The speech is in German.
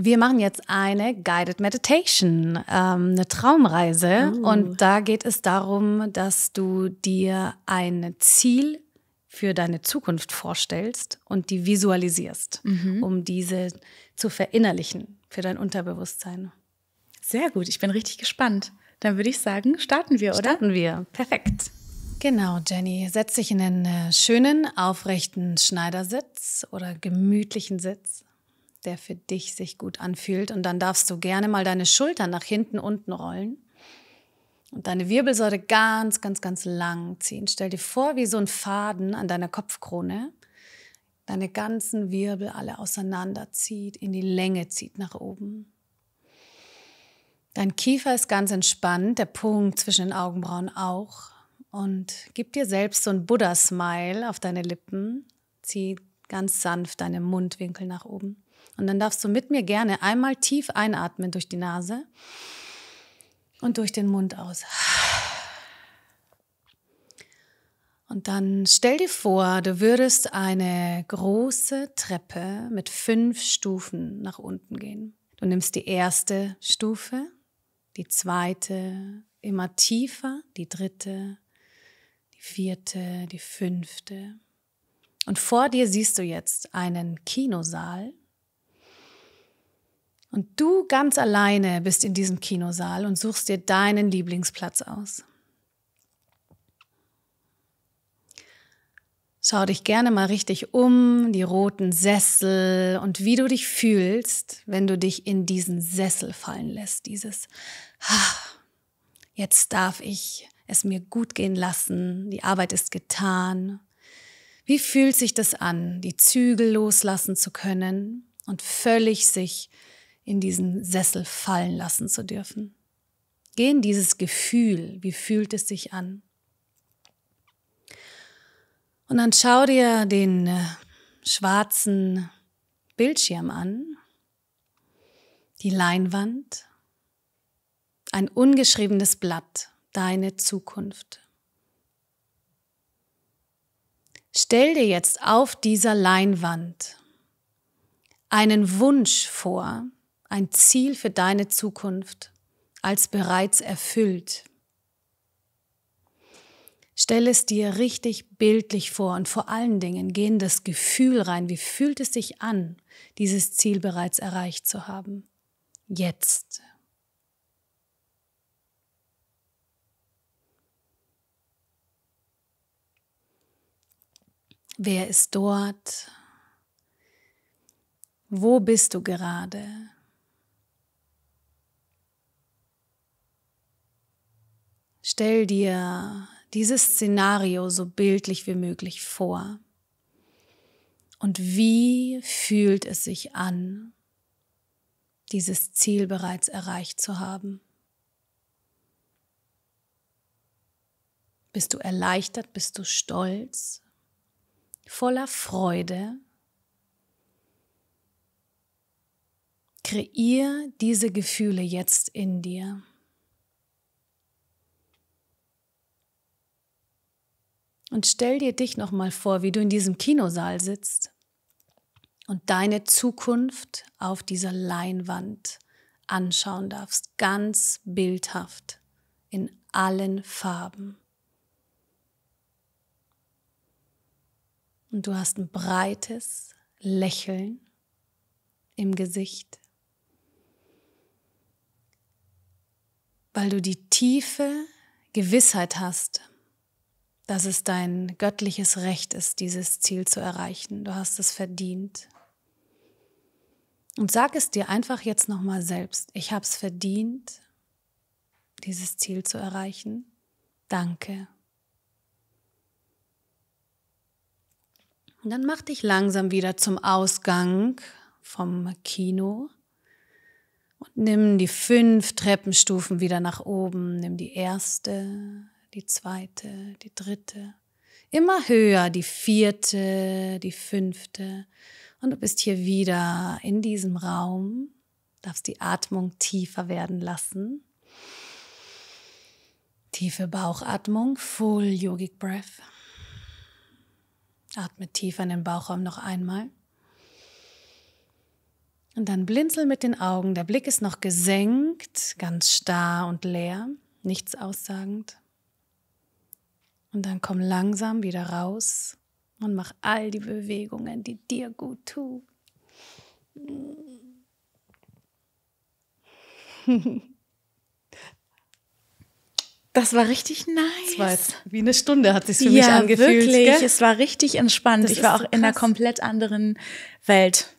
Wir machen jetzt eine Guided Meditation, ähm, eine Traumreise. Oh. Und da geht es darum, dass du dir ein Ziel für deine Zukunft vorstellst und die visualisierst, mhm. um diese zu verinnerlichen für dein Unterbewusstsein. Sehr gut, ich bin richtig gespannt. Dann würde ich sagen, starten wir, oder? Starten wir, perfekt. Genau, Jenny, setz dich in einen äh, schönen, aufrechten Schneidersitz oder gemütlichen Sitz der für dich sich gut anfühlt. Und dann darfst du gerne mal deine Schultern nach hinten unten rollen und deine Wirbelsäule ganz, ganz, ganz lang ziehen. Stell dir vor, wie so ein Faden an deiner Kopfkrone deine ganzen Wirbel alle auseinanderzieht, in die Länge zieht nach oben. Dein Kiefer ist ganz entspannt, der Punkt zwischen den Augenbrauen auch. Und gib dir selbst so ein Buddha-Smile auf deine Lippen. Zieh ganz sanft deine Mundwinkel nach oben. Und dann darfst du mit mir gerne einmal tief einatmen durch die Nase und durch den Mund aus. Und dann stell dir vor, du würdest eine große Treppe mit fünf Stufen nach unten gehen. Du nimmst die erste Stufe, die zweite immer tiefer, die dritte, die vierte, die fünfte. Und vor dir siehst du jetzt einen Kinosaal und du ganz alleine bist in diesem Kinosaal und suchst dir deinen Lieblingsplatz aus. Schau dich gerne mal richtig um, die roten Sessel und wie du dich fühlst, wenn du dich in diesen Sessel fallen lässt. Dieses, jetzt darf ich es mir gut gehen lassen, die Arbeit ist getan. Wie fühlt sich das an, die Zügel loslassen zu können und völlig sich in diesen Sessel fallen lassen zu dürfen. Geh in dieses Gefühl, wie fühlt es sich an? Und dann schau dir den äh, schwarzen Bildschirm an, die Leinwand, ein ungeschriebenes Blatt, deine Zukunft. Stell dir jetzt auf dieser Leinwand einen Wunsch vor, ein Ziel für deine Zukunft als bereits erfüllt. Stell es dir richtig bildlich vor und vor allen Dingen geh in das Gefühl rein, wie fühlt es sich an, dieses Ziel bereits erreicht zu haben. Jetzt. Wer ist dort? Wo bist du gerade? Stell dir dieses Szenario so bildlich wie möglich vor. Und wie fühlt es sich an, dieses Ziel bereits erreicht zu haben? Bist du erleichtert? Bist du stolz? Voller Freude? Kreier diese Gefühle jetzt in dir. Und stell dir dich nochmal vor, wie du in diesem Kinosaal sitzt und deine Zukunft auf dieser Leinwand anschauen darfst, ganz bildhaft, in allen Farben. Und du hast ein breites Lächeln im Gesicht, weil du die tiefe Gewissheit hast, dass es dein göttliches Recht ist, dieses Ziel zu erreichen. Du hast es verdient. Und sag es dir einfach jetzt nochmal selbst. Ich habe es verdient, dieses Ziel zu erreichen. Danke. Und dann mach dich langsam wieder zum Ausgang vom Kino und nimm die fünf Treppenstufen wieder nach oben. Nimm die erste, die zweite, die dritte, immer höher, die vierte, die fünfte. Und du bist hier wieder in diesem Raum, darfst die Atmung tiefer werden lassen. Tiefe Bauchatmung, Full Yogic Breath. Atme tiefer in den Bauchraum noch einmal. Und dann blinzel mit den Augen. Der Blick ist noch gesenkt, ganz starr und leer, nichts aussagend. Und dann komm langsam wieder raus und mach all die Bewegungen, die dir gut tun. Das war richtig nice. Das war jetzt wie eine Stunde hat sich für ja, mich angefühlt. Wirklich, gell? es war richtig entspannt. Das ich war auch krass. in einer komplett anderen Welt.